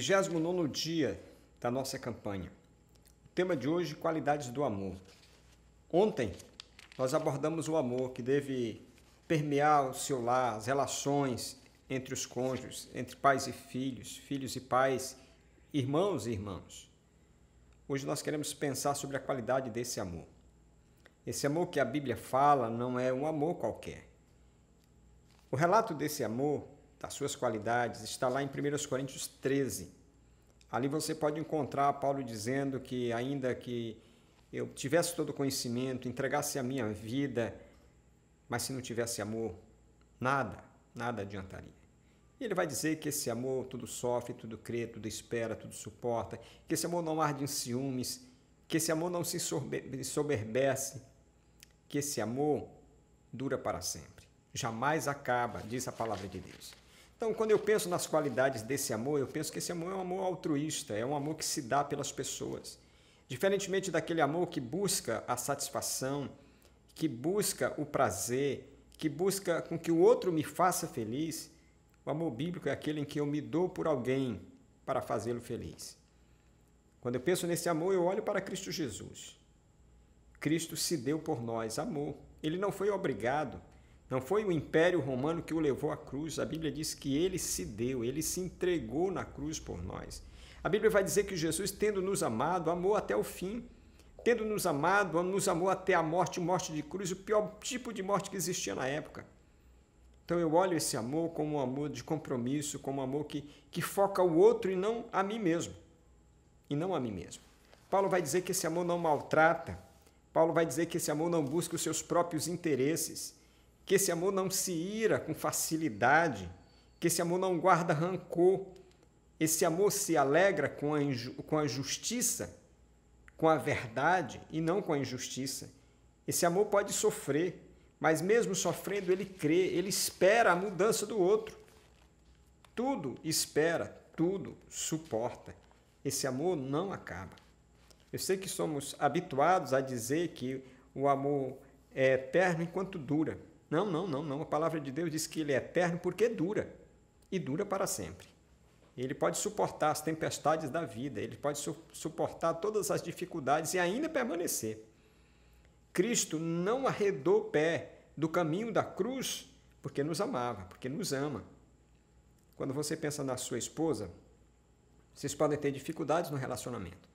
29 dia da nossa campanha. O tema de hoje, qualidades do amor. Ontem nós abordamos o amor que deve permear o seu lar, as relações entre os cônjuges, entre pais e filhos, filhos e pais, irmãos e irmãos. Hoje nós queremos pensar sobre a qualidade desse amor. Esse amor que a Bíblia fala não é um amor qualquer. O relato desse amor as suas qualidades, está lá em 1 Coríntios 13. Ali você pode encontrar Paulo dizendo que, ainda que eu tivesse todo o conhecimento, entregasse a minha vida, mas se não tivesse amor, nada, nada adiantaria. E ele vai dizer que esse amor tudo sofre, tudo crê, tudo espera, tudo suporta, que esse amor não arde em ciúmes, que esse amor não se soberbece, que esse amor dura para sempre, jamais acaba, diz a palavra de Deus. Então, quando eu penso nas qualidades desse amor, eu penso que esse amor é um amor altruísta, é um amor que se dá pelas pessoas. Diferentemente daquele amor que busca a satisfação, que busca o prazer, que busca com que o outro me faça feliz, o amor bíblico é aquele em que eu me dou por alguém para fazê-lo feliz. Quando eu penso nesse amor, eu olho para Cristo Jesus. Cristo se deu por nós amor. Ele não foi obrigado não foi o Império Romano que o levou à cruz. A Bíblia diz que ele se deu, ele se entregou na cruz por nós. A Bíblia vai dizer que Jesus, tendo nos amado, amou até o fim. Tendo nos amado, nos amou até a morte, morte de cruz, o pior tipo de morte que existia na época. Então eu olho esse amor como um amor de compromisso, como um amor que, que foca o outro e não a mim mesmo. E não a mim mesmo. Paulo vai dizer que esse amor não maltrata. Paulo vai dizer que esse amor não busca os seus próprios interesses que esse amor não se ira com facilidade, que esse amor não guarda rancor, esse amor se alegra com a, com a justiça, com a verdade e não com a injustiça. Esse amor pode sofrer, mas mesmo sofrendo, ele crê, ele espera a mudança do outro. Tudo espera, tudo suporta. Esse amor não acaba. Eu sei que somos habituados a dizer que o amor é eterno enquanto dura. Não, não, não, não. A palavra de Deus diz que ele é eterno porque é dura e dura para sempre. Ele pode suportar as tempestades da vida, ele pode su suportar todas as dificuldades e ainda permanecer. Cristo não arredou o pé do caminho da cruz porque nos amava, porque nos ama. Quando você pensa na sua esposa, vocês podem ter dificuldades no relacionamento,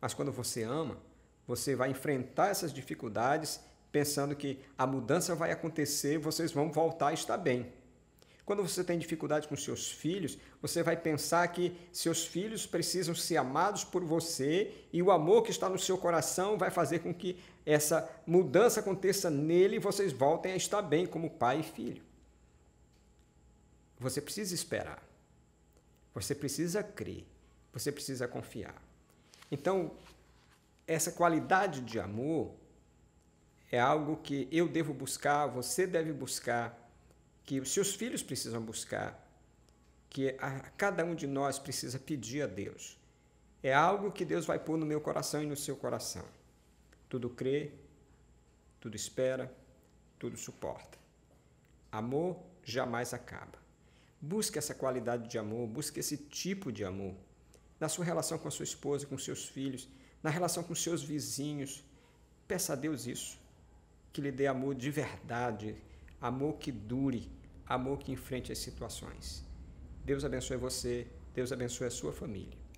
mas quando você ama, você vai enfrentar essas dificuldades pensando que a mudança vai acontecer, vocês vão voltar a estar bem. Quando você tem dificuldade com seus filhos, você vai pensar que seus filhos precisam ser amados por você e o amor que está no seu coração vai fazer com que essa mudança aconteça nele e vocês voltem a estar bem como pai e filho. Você precisa esperar. Você precisa crer. Você precisa confiar. Então, essa qualidade de amor é algo que eu devo buscar, você deve buscar, que os seus filhos precisam buscar, que a, cada um de nós precisa pedir a Deus. É algo que Deus vai pôr no meu coração e no seu coração. Tudo crê, tudo espera, tudo suporta. Amor jamais acaba. Busque essa qualidade de amor, busque esse tipo de amor na sua relação com a sua esposa, com seus filhos, na relação com seus vizinhos. Peça a Deus isso que lhe dê amor de verdade, amor que dure, amor que enfrente as situações. Deus abençoe você, Deus abençoe a sua família.